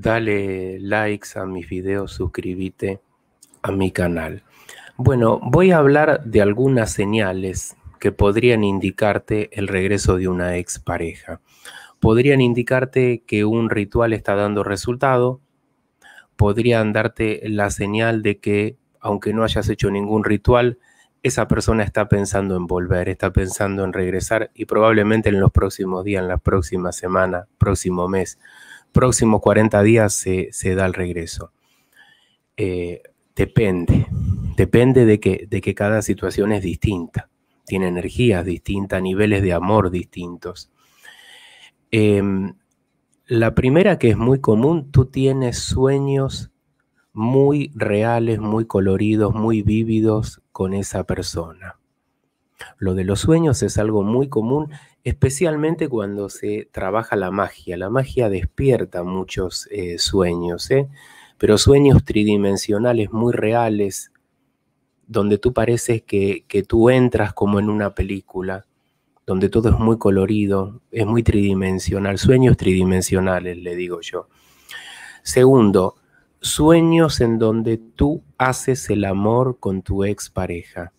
dale likes a mis videos, suscríbete a mi canal. Bueno, voy a hablar de algunas señales que podrían indicarte el regreso de una expareja. Podrían indicarte que un ritual está dando resultado, podrían darte la señal de que, aunque no hayas hecho ningún ritual, esa persona está pensando en volver, está pensando en regresar y probablemente en los próximos días, en la próxima semana, próximo mes próximos 40 días se, da el regreso. Eh, depende, depende de que, de que cada situación es distinta, tiene energías distintas, niveles de amor distintos. Em, la primera que es muy común, tú tienes sueños muy reales, muy coloridos, muy vívidos con esa persona. Lo de los sueños es algo muy común, especialmente cuando se trabaja la magia. La magia despierta muchos eh, sueños, ¿eh? pero sueños tridimensionales muy reales, donde tú pareces que, que tú entras como en una película, donde todo es muy colorido, es muy tridimensional, sueños tridimensionales, le digo yo. Segundo, sueños en donde tú haces el amor con tu expareja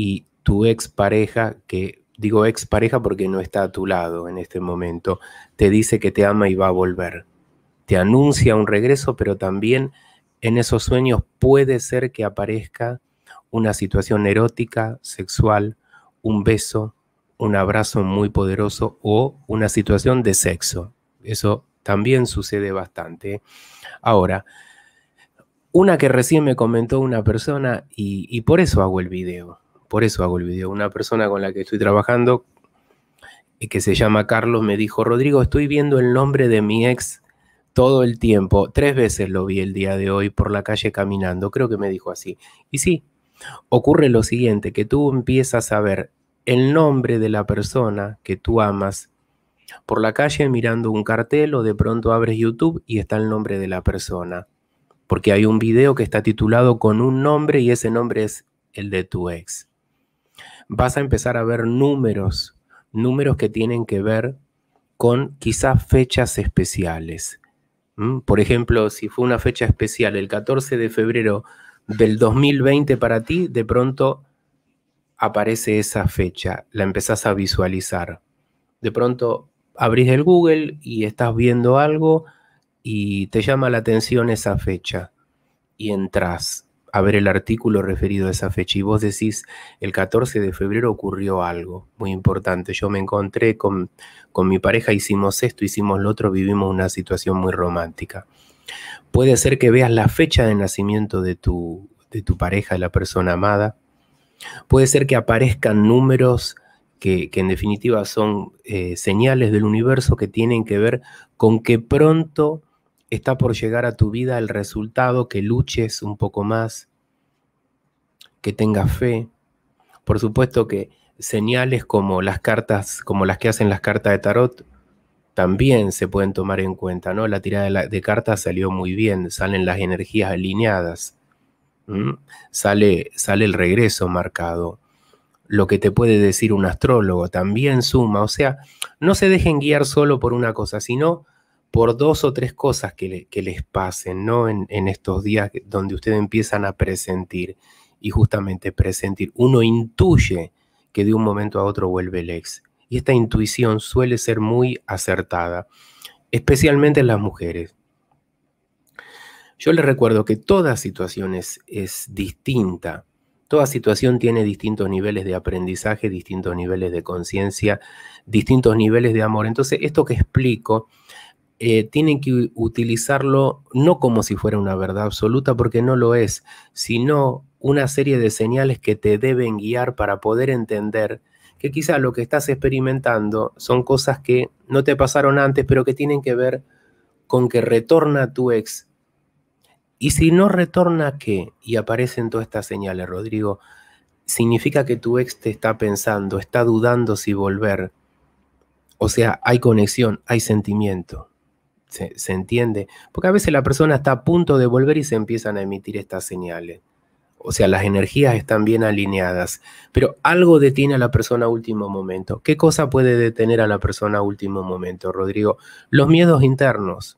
y tu pareja, que digo pareja porque no está a tu lado en este momento, te dice que te ama y va a volver. Te anuncia un regreso, pero también en esos sueños puede ser que aparezca una situación erótica, sexual, un beso, un abrazo muy poderoso o una situación de sexo. Eso también sucede bastante. Ahora, una que recién me comentó una persona y, y por eso hago el video por eso hago el video. Una persona con la que estoy trabajando, eh, que se llama Carlos, me dijo, Rodrigo, estoy viendo el nombre de mi ex todo el tiempo. Tres veces lo vi el día de hoy por la calle caminando, creo que me dijo así. Y sí, ocurre lo siguiente, que tú empiezas a ver el nombre de la persona que tú amas por la calle mirando un cartel o de pronto abres YouTube y está el nombre de la persona. Porque hay un video que está titulado con un nombre y ese nombre es el de tu ex vas a empezar a ver números, números que tienen que ver con quizás fechas especiales. ¿Mm? Por ejemplo, si fue una fecha especial el 14 de febrero del 2020 para ti, de pronto aparece esa fecha, la empezás a visualizar. De pronto abrís el Google y estás viendo algo y te llama la atención esa fecha y entras a ver el artículo referido a esa fecha y vos decís, el 14 de febrero ocurrió algo muy importante. Yo me encontré con, con mi pareja, hicimos esto, hicimos lo otro, vivimos una situación muy romántica. Puede ser que veas la fecha de nacimiento de tu, de tu pareja, de la persona amada. Puede ser que aparezcan números que, en definitiva son eh, señales del universo que tienen que ver con que pronto está por llegar a tu vida el resultado, que luches un poco más, que tengas fe. Por supuesto que señales como las cartas, como las que hacen las cartas de tarot, también se pueden tomar en cuenta, ¿no? La tirada de, cartas salió muy bien, salen las energías alineadas, sale, sale el regreso marcado lo que te puede decir un astrólogo, también suma. O sea, no se dejen guiar solo por una cosa, sino por dos o tres cosas que, les pasen, ¿no? En, estos días donde ustedes empiezan a presentir y justamente presentir, uno intuye que de un momento a otro vuelve el ex. Y esta intuición suele ser muy acertada, especialmente en las mujeres. Yo les recuerdo que toda situación es distinta. Toda situación tiene distintos niveles de aprendizaje, distintos niveles de conciencia, distintos niveles de amor. Entonces, esto que explico eh, tienen que utilizarlo no como si fuera una verdad absoluta, porque no lo es, sino una serie de señales que te deben guiar para poder entender que quizá lo que estás experimentando son cosas que no te pasaron antes, pero que tienen que ver con que retorna tu ex. Y si no retorna, ¿qué? Y aparecen todas estas señales, Rodrigo. Significa que tu ex te está pensando, está dudando si volver. O sea, hay conexión, hay sentimiento. Se, entiende. Porque a veces la persona está a punto de volver y se empiezan a emitir estas señales. O sea, las energías están bien alineadas, pero algo detiene a la persona a último momento. ¿Qué cosa puede detener a la persona a último momento, Rodrigo? Los miedos internos,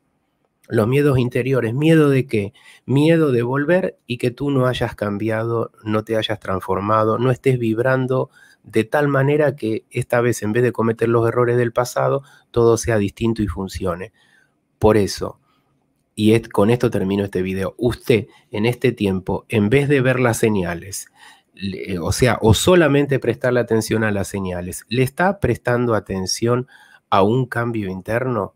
los miedos interiores. ¿Miedo de qué? Miedo de volver y que tú no hayas cambiado, no te hayas transformado, no estés vibrando de tal manera que esta vez, en vez de cometer los errores del pasado, todo sea distinto y funcione. Por eso, y con esto termino este video, usted en este tiempo, en vez de ver las señales, eh, o sea, o solamente prestarle atención a las señales, ¿le está prestando atención a un cambio interno?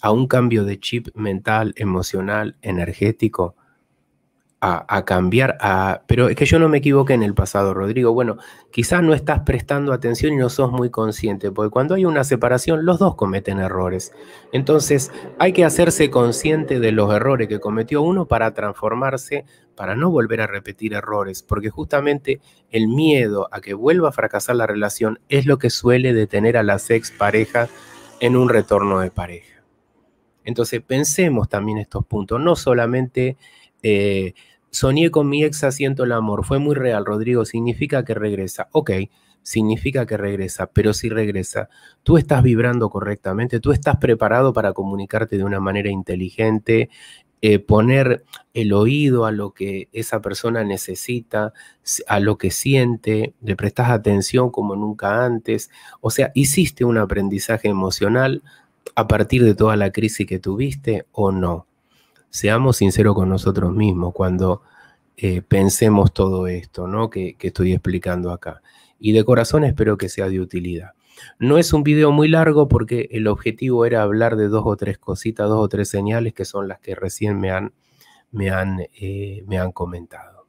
¿A un cambio de chip mental, emocional, energético? a, cambiar, pero es que yo no me equivoqué en el pasado, Rodrigo. Bueno, quizás no estás prestando atención y no sos muy consciente, porque cuando hay una separación, los dos cometen errores. Entonces, hay que hacerse consciente de los errores que cometió uno para transformarse, para no volver a repetir errores, porque justamente el miedo a que vuelva a fracasar la relación es lo que suele detener a las ex pareja en un retorno de pareja. Entonces, pensemos también estos puntos, no solamente... Eh, Soñé con mi ex siento el amor. Fue muy real, Rodrigo. Significa que regresa. Ok, significa que regresa, pero si regresa, tú estás vibrando correctamente, tú estás preparado para comunicarte de una manera inteligente, eh, poner el oído a lo que esa persona necesita, a lo que siente, le prestas atención como nunca antes. O sea, hiciste un aprendizaje emocional a partir de toda la crisis que tuviste o no seamos sinceros con nosotros mismos cuando eh, pensemos todo esto ¿no? que, estoy explicando acá. Y de corazón espero que sea de utilidad. No es un video muy largo porque el objetivo era hablar de dos o tres cositas, dos o tres señales que son las que recién me han, me han, eh, me han comentado.